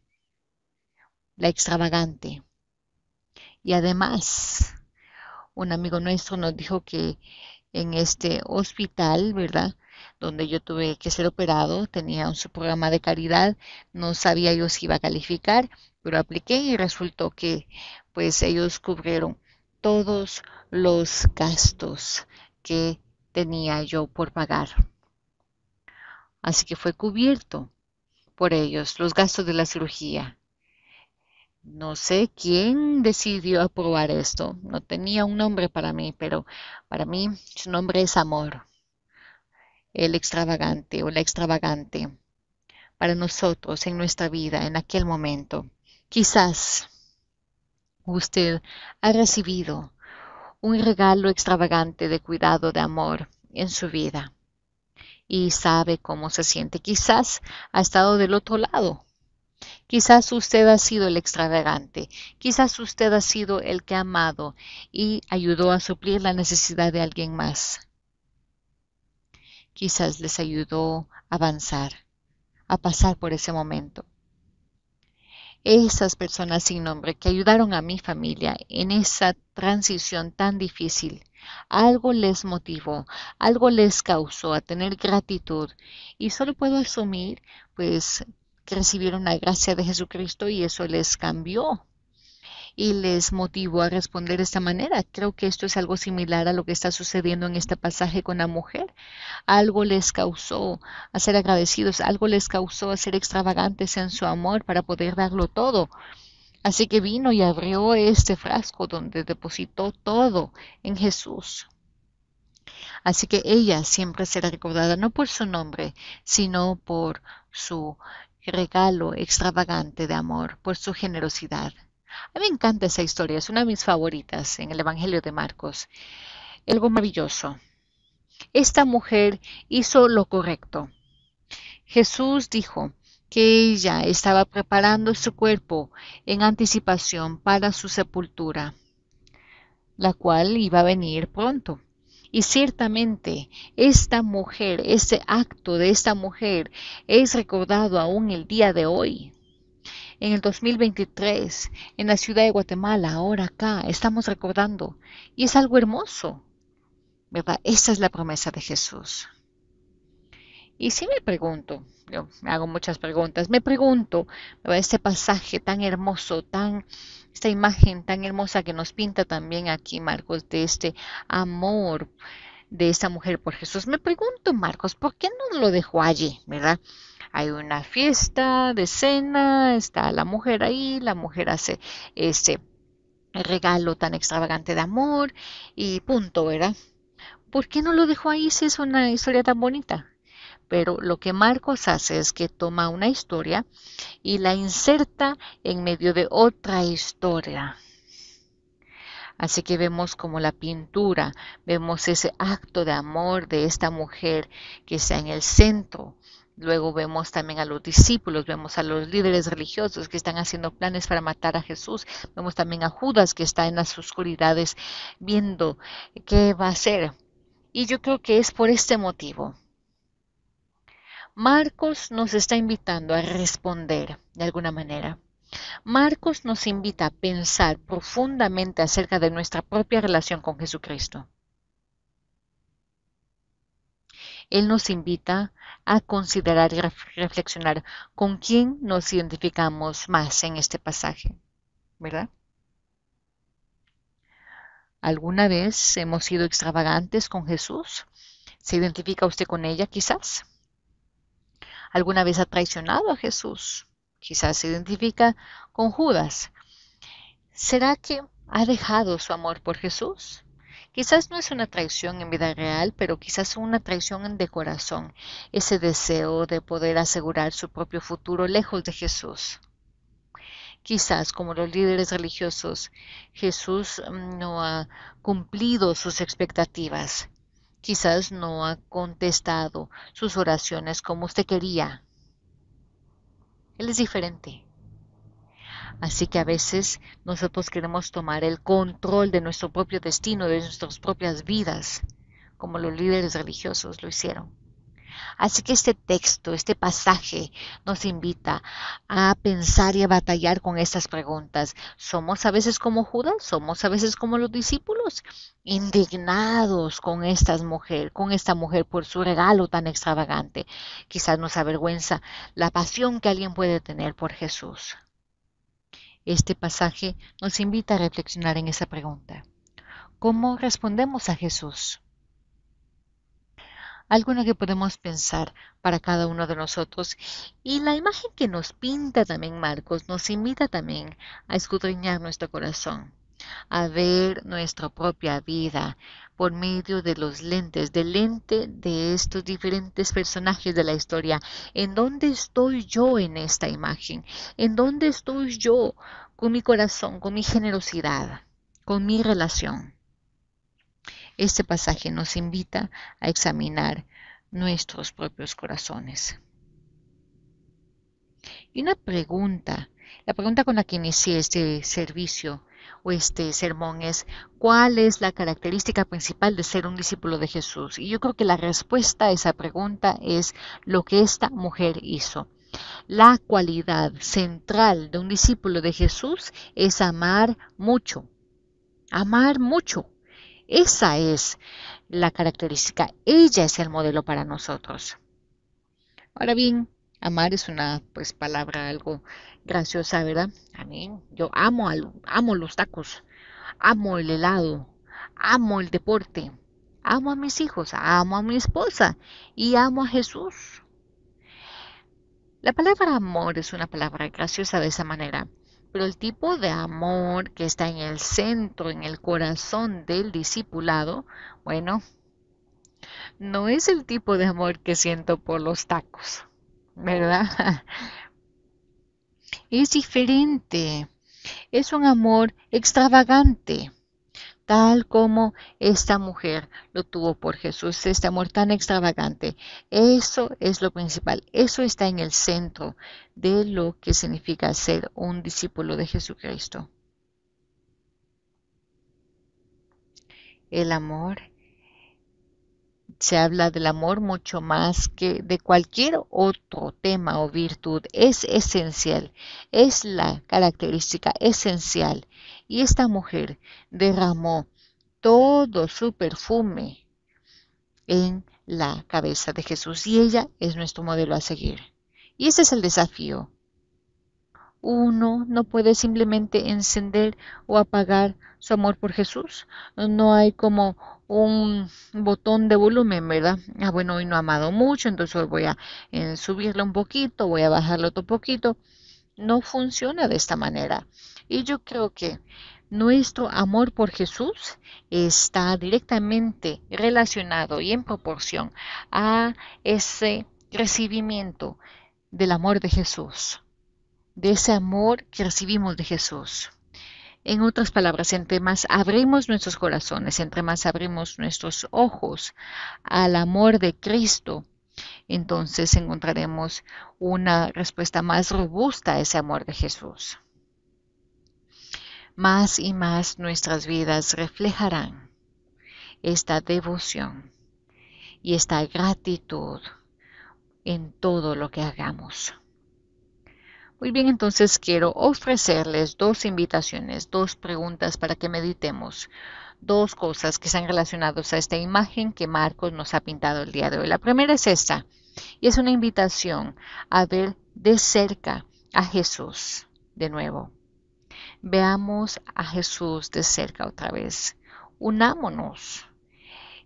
la extravagante. Y además, un amigo nuestro nos dijo que en este hospital, ¿verdad? Donde yo tuve que ser operado, tenía su programa de caridad, no sabía yo si iba a calificar, pero apliqué y resultó que pues ellos cubrieron todos los gastos que tenía yo por pagar así que fue cubierto por ellos los gastos de la cirugía. No sé quién decidió aprobar esto, no tenía un nombre para mí, pero para mí su nombre es amor, el extravagante o la extravagante, para nosotros en nuestra vida en aquel momento. Quizás usted ha recibido un regalo extravagante de cuidado, de amor en su vida y sabe cómo se siente. Quizás ha estado del otro lado. Quizás usted ha sido el extravagante, quizás usted ha sido el que ha amado y ayudó a suplir la necesidad de alguien más. Quizás les ayudó a avanzar, a pasar por ese momento. Esas personas sin nombre que ayudaron a mi familia en esa transición tan difícil algo les motivó, algo les causó a tener gratitud. Y solo puedo asumir, pues, que recibieron la gracia de Jesucristo y eso les cambió y les motivó a responder de esta manera. Creo que esto es algo similar a lo que está sucediendo en este pasaje con la mujer. Algo les causó a ser agradecidos, algo les causó a ser extravagantes en su amor para poder darlo todo. Así que vino y abrió este frasco donde depositó todo en Jesús. Así que ella siempre será recordada no por su nombre, sino por su regalo extravagante de amor, por su generosidad. A mí me encanta esa historia, es una de mis favoritas en el Evangelio de Marcos. Algo maravilloso. Esta mujer hizo lo correcto. Jesús dijo, que ella estaba preparando su cuerpo en anticipación para su sepultura, la cual iba a venir pronto. Y ciertamente esta mujer, este acto de esta mujer es recordado aún el día de hoy. En el 2023, en la ciudad de Guatemala, ahora acá, estamos recordando. Y es algo hermoso, ¿verdad? Esa es la promesa de Jesús. Y si me pregunto, yo me hago muchas preguntas. Me pregunto, este pasaje tan hermoso, tan esta imagen tan hermosa que nos pinta también aquí Marcos de este amor de esta mujer por Jesús. Me pregunto, Marcos, ¿por qué no lo dejó allí, verdad? Hay una fiesta de cena, está la mujer ahí, la mujer hace este regalo tan extravagante de amor y punto, ¿verdad? ¿Por qué no lo dejó ahí si es una historia tan bonita? pero lo que Marcos hace es que toma una historia y la inserta en medio de otra historia. Así que vemos como la pintura, vemos ese acto de amor de esta mujer que está en el centro. Luego vemos también a los discípulos, vemos a los líderes religiosos que están haciendo planes para matar a Jesús. Vemos también a Judas que está en las oscuridades viendo qué va a hacer. Y yo creo que es por este motivo Marcos nos está invitando a responder de alguna manera. Marcos nos invita a pensar profundamente acerca de nuestra propia relación con Jesucristo. Él nos invita a considerar y reflexionar con quién nos identificamos más en este pasaje, ¿verdad? ¿Alguna vez hemos sido extravagantes con Jesús? ¿Se identifica usted con ella quizás? alguna vez ha traicionado a Jesús. Quizás se identifica con Judas. ¿Será que ha dejado su amor por Jesús? Quizás no es una traición en vida real, pero quizás una traición de corazón, ese deseo de poder asegurar su propio futuro lejos de Jesús. Quizás, como los líderes religiosos, Jesús mm, no ha cumplido sus expectativas Quizás no ha contestado sus oraciones como usted quería. Él es diferente. Así que a veces nosotros queremos tomar el control de nuestro propio destino, de nuestras propias vidas, como los líderes religiosos lo hicieron. Así que este texto, este pasaje nos invita a pensar y a batallar con estas preguntas. ¿Somos a veces como Judas? ¿Somos a veces como los discípulos? Indignados con con esta mujer por su regalo tan extravagante. Quizás nos avergüenza la pasión que alguien puede tener por Jesús. Este pasaje nos invita a reflexionar en esa pregunta. ¿Cómo respondemos a Jesús? alguna que podemos pensar para cada uno de nosotros. Y la imagen que nos pinta también Marcos nos invita también a escudriñar nuestro corazón, a ver nuestra propia vida por medio de los lentes, del lente de estos diferentes personajes de la historia. ¿En dónde estoy yo en esta imagen? ¿En dónde estoy yo con mi corazón, con mi generosidad, con mi relación? Este pasaje nos invita a examinar nuestros propios corazones. Y una pregunta, la pregunta con la que inicié este servicio o este sermón es, ¿cuál es la característica principal de ser un discípulo de Jesús? Y yo creo que la respuesta a esa pregunta es lo que esta mujer hizo. La cualidad central de un discípulo de Jesús es amar mucho, amar mucho. Esa es la característica, ella es el modelo para nosotros. Ahora bien, amar es una pues palabra algo graciosa, ¿verdad? A yo amo amo los tacos, amo el helado, amo el deporte, amo a mis hijos, amo a mi esposa y amo a Jesús. La palabra amor es una palabra graciosa de esa manera, pero el tipo de amor que está en el centro, en el corazón del discipulado, bueno, no es el tipo de amor que siento por los tacos, ¿verdad? (laughs) Es diferente. Es un amor extravagante tal como esta mujer lo tuvo por Jesús, este amor tan extravagante. Eso es lo principal, eso está en el centro de lo que significa ser un discípulo de Jesucristo. El amor, se habla del amor mucho más que de cualquier otro tema o virtud, es esencial, es la característica esencial y esta mujer derramó todo su perfume en la cabeza de Jesús y ella es nuestro modelo a seguir. Y ese es el desafío. Uno no puede simplemente encender o apagar su amor por Jesús. No hay como un botón de volumen, ¿verdad? Ah, bueno, hoy no ha amado mucho, entonces voy a eh, subirlo un poquito, voy a bajarlo otro poquito. No funciona de esta manera. Y yo creo que nuestro amor por Jesús está directamente relacionado y en proporción a ese recibimiento del amor de Jesús, de ese amor que recibimos de Jesús. En otras palabras, entre más abrimos nuestros corazones, entre más abrimos nuestros ojos al amor de Cristo, entonces encontraremos una respuesta más robusta a ese amor de Jesús más y más nuestras vidas reflejarán esta devoción y esta gratitud en todo lo que hagamos. Muy bien, entonces quiero ofrecerles dos invitaciones, dos preguntas para que meditemos, dos cosas que están relacionadas a esta imagen que Marcos nos ha pintado el día de hoy. La primera es esta, y es una invitación a ver de cerca a Jesús de nuevo. Veamos a Jesús de cerca otra vez. Unámonos.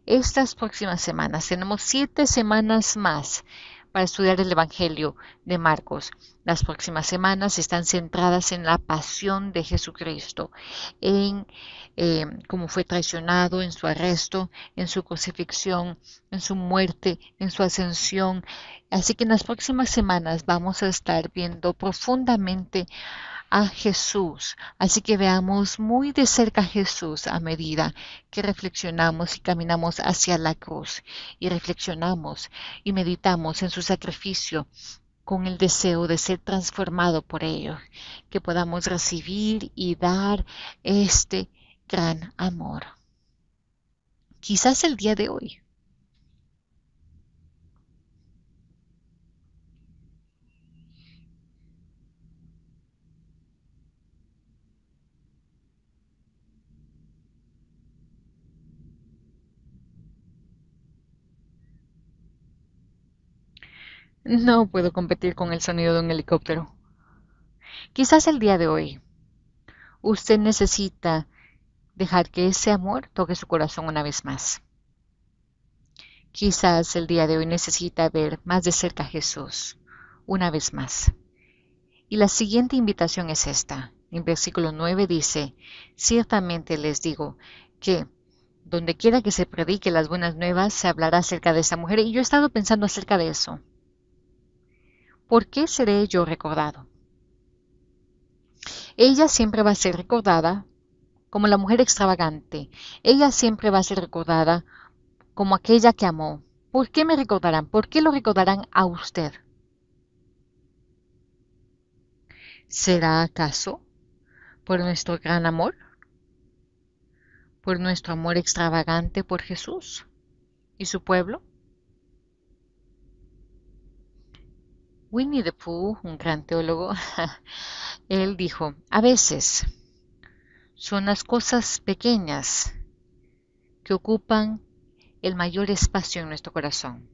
Estas próximas semanas tenemos siete semanas más para estudiar el Evangelio de Marcos las próximas semanas están centradas en la pasión de Jesucristo, en eh, cómo fue traicionado, en su arresto, en su crucifixión, en su muerte, en su ascensión. Así que en las próximas semanas vamos a estar viendo profundamente a Jesús. Así que veamos muy de cerca a Jesús a medida que reflexionamos y caminamos hacia la cruz y reflexionamos y meditamos en su sacrificio con el deseo de ser transformado por ello, que podamos recibir y dar este gran amor. Quizás el día de hoy No puedo competir con el sonido de un helicóptero. Quizás el día de hoy usted necesita dejar que ese amor toque su corazón una vez más. Quizás el día de hoy necesita ver más de cerca a Jesús una vez más. Y la siguiente invitación es esta. En versículo 9 dice, ciertamente les digo que donde quiera que se predique las buenas nuevas, se hablará acerca de esa mujer. Y yo he estado pensando acerca de eso. ¿por qué seré yo recordado? Ella siempre va a ser recordada como la mujer extravagante. Ella siempre va a ser recordada como aquella que amó. ¿Por qué me recordarán? ¿Por qué lo recordarán a usted? ¿Será acaso por nuestro gran amor? ¿Por nuestro amor extravagante por Jesús y su pueblo? Winnie the Pooh, un gran teólogo, (laughs) él dijo, a veces son las cosas pequeñas que ocupan el mayor espacio en nuestro corazón.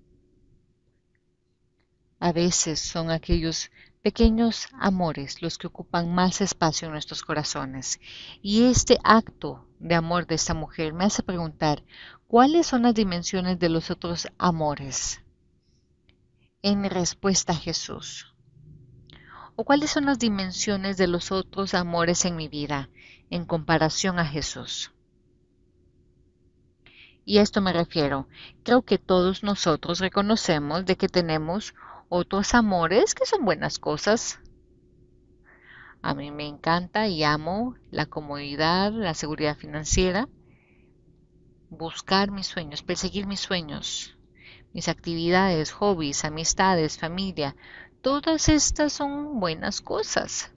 A veces son aquellos pequeños amores los que ocupan más espacio en nuestros corazones. Y este acto de amor de esta mujer me hace preguntar, ¿cuáles son las dimensiones de los otros amores? en respuesta a Jesús? ¿O cuáles son las dimensiones de los otros amores en mi vida en comparación a Jesús? Y a esto me refiero. Creo que todos nosotros reconocemos de que tenemos otros amores que son buenas cosas. A mí me encanta y amo la comodidad, la seguridad financiera, buscar mis sueños, perseguir mis sueños, mis actividades, hobbies, amistades, familia. Todas estas son buenas cosas,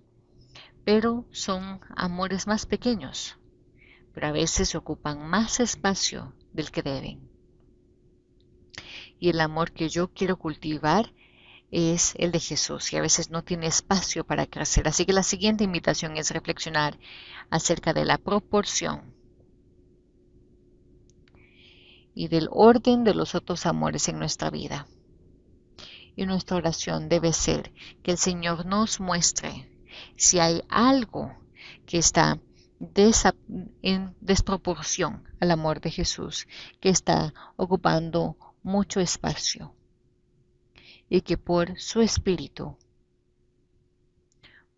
pero son amores más pequeños, pero a veces ocupan más espacio del que deben. Y el amor que yo quiero cultivar es el de Jesús y a veces no tiene espacio para crecer. Así que la siguiente invitación es reflexionar acerca de la proporción y del orden de los otros amores en nuestra vida. Y nuestra oración debe ser que el Señor nos muestre si hay algo que está en desproporción al amor de Jesús, que está ocupando mucho espacio y que por su espíritu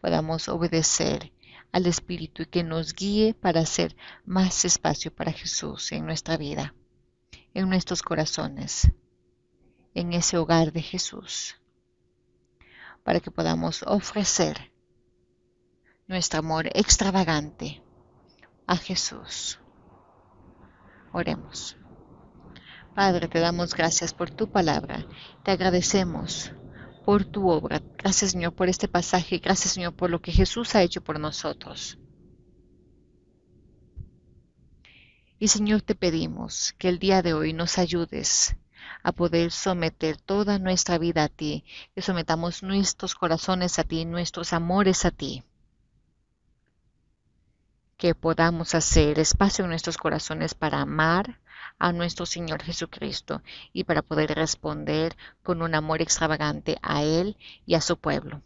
podamos obedecer al espíritu y que nos guíe para hacer más espacio para Jesús en nuestra vida en nuestros corazones, en ese hogar de Jesús, para que podamos ofrecer nuestro amor extravagante a Jesús. Oremos. Padre, te damos gracias por tu palabra, te agradecemos por tu obra. Gracias Señor por este pasaje, gracias Señor por lo que Jesús ha hecho por nosotros. Y Señor, te pedimos que el día de hoy nos ayudes a poder someter toda nuestra vida a ti, que sometamos nuestros corazones a ti, nuestros amores a ti, que podamos hacer espacio en nuestros corazones para amar a nuestro Señor Jesucristo y para poder responder con un amor extravagante a Él y a su pueblo,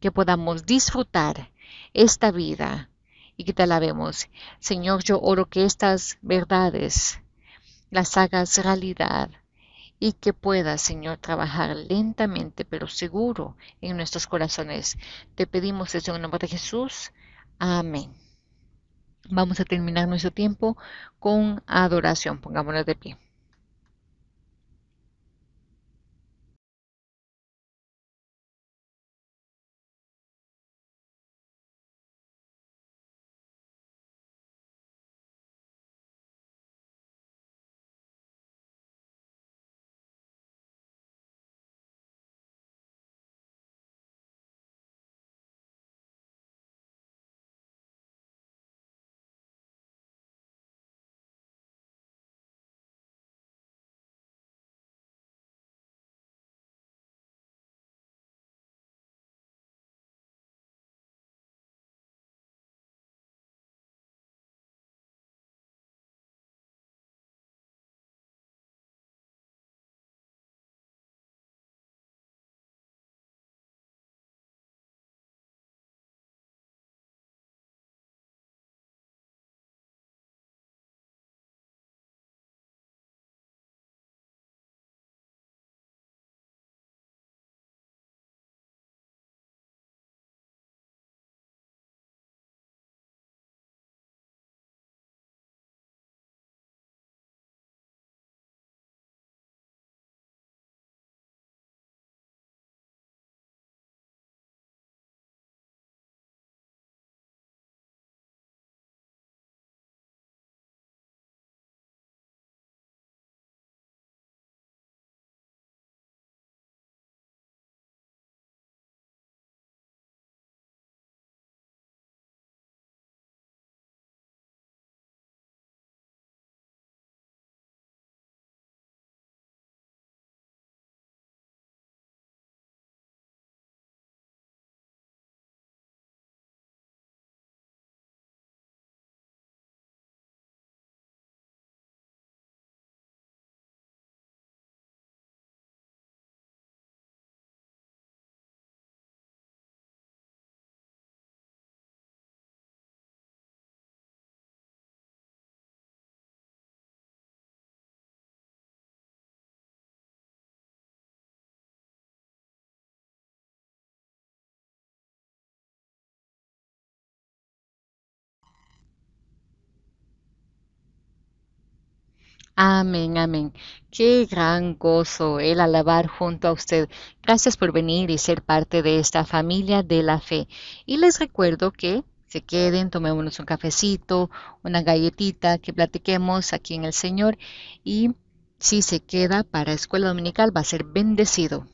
que podamos disfrutar esta vida y que te alabemos. Señor, yo oro que estas verdades las hagas realidad y que puedas, Señor, trabajar lentamente pero seguro en nuestros corazones. Te pedimos eso en el nombre de Jesús. Amén. Vamos a terminar nuestro tiempo con adoración. Pongámonos de pie. Amén, amén. Qué gran gozo el alabar junto a usted. Gracias por venir y ser parte de esta familia de la fe. Y les recuerdo que se queden, tomémonos un cafecito, una galletita, que platiquemos aquí en el Señor. Y si se queda para escuela dominical, va a ser bendecido.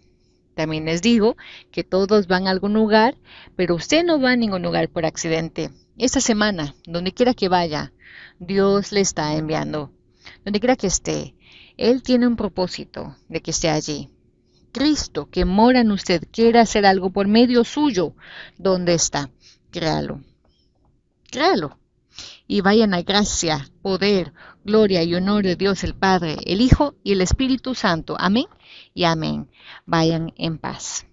También les digo que todos van a algún lugar, pero usted no va a ningún lugar por accidente. Esta semana, donde quiera que vaya, Dios le está enviando donde quiera que esté, Él tiene un propósito de que esté allí. Cristo que mora en usted quiere hacer algo por medio suyo, donde está, créalo, créalo. Y vayan a gracia, poder, gloria y honor de Dios el Padre, el Hijo y el Espíritu Santo. Amén y amén. Vayan en paz.